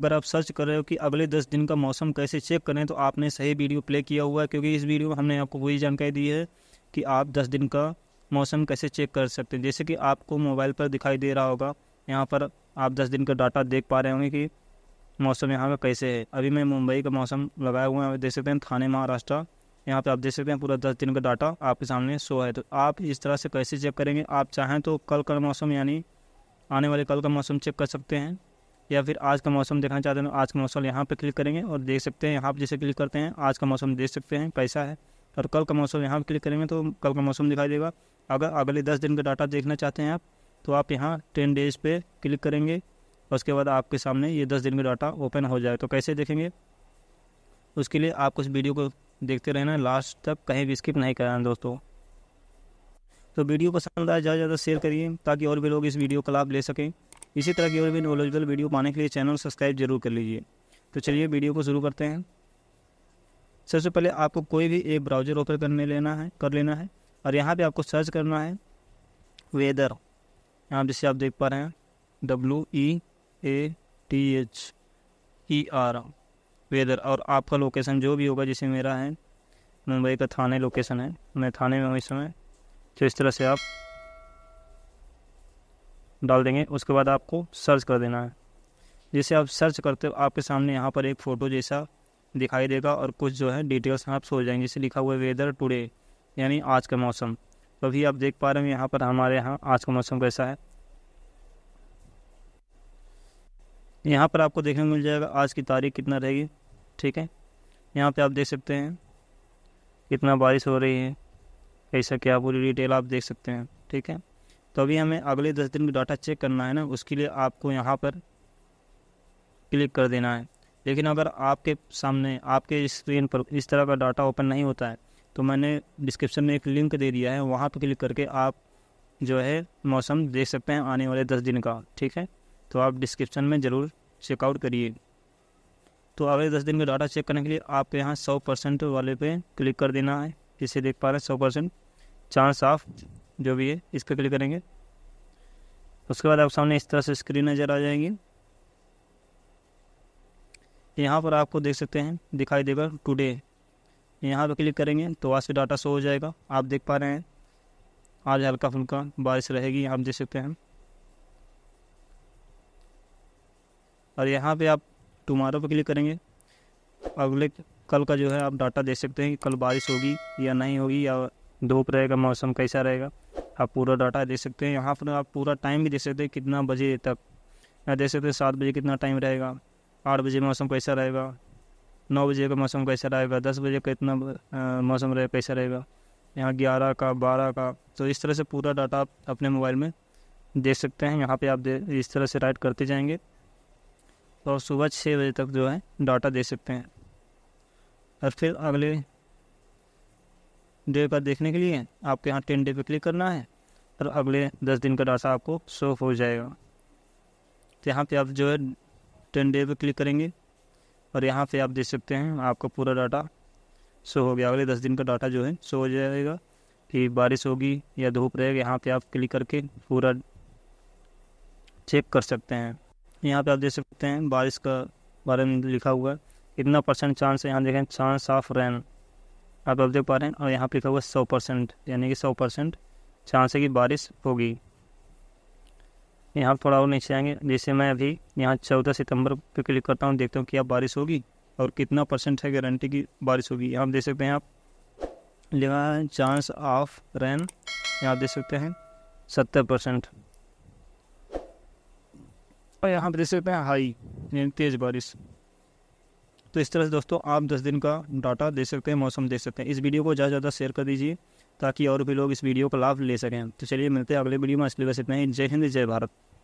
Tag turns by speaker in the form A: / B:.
A: अगर आप सर्च कर रहे हो कि अगले दस दिन का मौसम कैसे चेक करें तो आपने सही वीडियो प्ले किया हुआ है क्योंकि इस वीडियो में हमने आपको वही जानकारी दी है कि आप दस दिन का मौसम कैसे चेक कर सकते हैं जैसे कि आपको मोबाइल पर दिखाई दे रहा होगा यहाँ पर आप दस दिन का डाटा देख पा रहे होंगे कि मौसम यहाँ का कैसे है अभी मैं मुंबई का मौसम लगाया हुआ है देख सकते हैं थाने महाराष्ट्र यहाँ पे आप देख सकते हैं पूरा दस दिन का डाटा आपके सामने शो है तो आप इस तरह से कैसे चेक करेंगे आप चाहें तो कल का मौसम यानी आने वाले कल का मौसम चेक कर सकते हैं या फिर आज का मौसम देखना चाहते हैं तो आज का मौसम यहाँ पर क्लिक करेंगे और देख सकते हैं यहाँ पर जैसे क्लिक करते हैं आज का मौसम देख सकते हैं कैसा है और कल का मौसम यहाँ पर क्लिक करेंगे तो कल का मौसम दिखाई देगा अगर अगले दस दिन का डाटा देखना चाहते हैं आप तो आप यहाँ टेन डेज़ पे क्लिक करेंगे उसके बाद आपके सामने ये दस दिन का डाटा ओपन हो जाए तो कैसे देखेंगे उसके लिए आपको इस वीडियो को देखते रहना लास्ट तक कहीं भी स्किप नहीं करना दोस्तों तो वीडियो पसंद आए ज़्यादा ज़्यादा शेयर करिए ताकि और भी लोग इस वीडियो का लाभ ले सकें इसी तरह की और भी नॉलेजल वीडियो पाने के लिए चैनल सब्सक्राइब जरूर कर लीजिए तो चलिए वीडियो को शुरू करते हैं सबसे पहले आपको कोई भी एक ब्राउज़र ओपन करने लेना है कर लेना है और यहाँ पे आपको सर्च करना है वेदर यहाँ जिससे आप देख पा रहे हैं W E A T H E R weather और आपका लोकेशन जो भी होगा जैसे मेरा है मुंबई का थाने लोकेशन है मैं थाने में हूँ इस समय तो इस तरह से आप डाल देंगे उसके बाद आपको सर्च कर देना है जैसे आप सर्च करते हो आपके सामने यहाँ पर एक फ़ोटो जैसा दिखाई देगा और कुछ जो है डिटेल्स आप सो जाएंगे जैसे लिखा हुआ है वेदर टुडे यानी आज का मौसम तो अभी आप देख पा रहे हो यहाँ पर हमारे यहाँ आज का मौसम कैसा है यहाँ पर आपको देखने को मिल जाएगा आज की तारीख कितना रहेगी ठीक है यहाँ पे आप देख सकते हैं कितना बारिश हो रही है ऐसा क्या पूरी डिटेल आप देख सकते हैं ठीक है तो अभी हमें अगले दस दिन का डाटा चेक करना है ना उसके लिए आपको यहाँ पर क्लिक कर देना है लेकिन अगर आपके सामने आपके स्क्रीन पर इस तरह का डाटा ओपन नहीं होता है तो मैंने डिस्क्रिप्शन में एक लिंक दे दिया है वहाँ पर क्लिक करके आप जो है मौसम देख सकते हैं आने वाले दस दिन का ठीक है तो आप डिस्क्रिप्शन में ज़रूर चेकआउट करिए तो अगले दस दिन का डाटा चेक करने के लिए आपको यहाँ सौ परसेंट वाले पे क्लिक कर देना है जिसे देख पा रहे हैं सौ परसेंट चांस ऑफ जो भी है इस पर क्लिक करेंगे उसके बाद आप सामने इस तरह से स्क्रीन नज़र आ जाएगी यहाँ पर आपको देख सकते हैं दिखाई देगा टुडे यहाँ पर क्लिक करेंगे तो आज से डाटा शो हो जाएगा आप देख पा रहे हैं आज हल्का फुल्का बारिश रहेगी आप देख सकते हैं और यहाँ पे आप टुमारो पर क्लिक करेंगे अगले कल का जो है आप डाटा देख सकते हैं कि कल बारिश होगी या नहीं होगी या धूप रहेगा मौसम कैसा रहेगा आप पूरा डाटा दे सकते हैं यहाँ पर आप पूरा टाइम भी दे सकते हैं कितना बजे तक यहाँ दे सकते हैं सात बजे कितना टाइम रहेगा आठ बजे मौसम कैसा रहेगा नौ बजे का मौसम कैसा रहेगा दस बजे का इतना मौसम रहेगा कैसा रहेगा यहाँ ग्यारह का बारह का तो इस तरह से पूरा डाटा आप अपने मोबाइल में दे सकते हैं यहाँ पे आप दे इस तरह से राइट करते जाएंगे और सुबह छः बजे तक जो है डाटा दे सकते हैं और फिर अगले डे पर देखने के लिए आपके यहाँ टेन डे पर क्लिक करना है और अगले दस दिन का डाटा आपको शो हो जाएगा तो यहाँ पे आप जो है टेन डे पर क्लिक करेंगे और यहाँ पर आप देख सकते हैं आपका पूरा डाटा शो हो गया अगले दस दिन का डाटा जो है शो हो जाएगा कि बारिश होगी या धूप रहेगा यहाँ पे आप क्लिक करके पूरा चेक कर सकते हैं यहाँ पे आप देख सकते हैं बारिश का बारे में लिखा हुआ है कितना परसेंट चांस है यहाँ देखें चांस ऑफ रहना आप अब देख पा रहे हैं और यहाँ पे लिखा हुआ सौ परसेंट यानी कि सौ परसेंट चांस है कि बारिश होगी यहाँ थोड़ा और नीचे आएंगे जैसे मैं अभी यहाँ चौदह सितंबर पे क्लिक करता हूँ देखता हूँ क्या बारिश होगी और कितना परसेंट है गारंटी की बारिश होगी यहाँ देख सकते हैं आप लिखा है चांस ऑफ रेन यहाँ देख सकते हैं सत्तर परसेंट और यहाँ पर देख सकते हैं हाई यानी तेज़ बारिश तो इस तरह से दोस्तों आप दस दिन का डाटा दे सकते हैं मौसम देख सकते हैं इस वीडियो को ज़्यादा से ज़्यादा शेयर कर दीजिए ताकि और भी लोग इस वीडियो का लाभ ले सकें तो चलिए मिलते हैं अगले वीडियो में इसलिए बस इतना ही जय हिंद जय भारत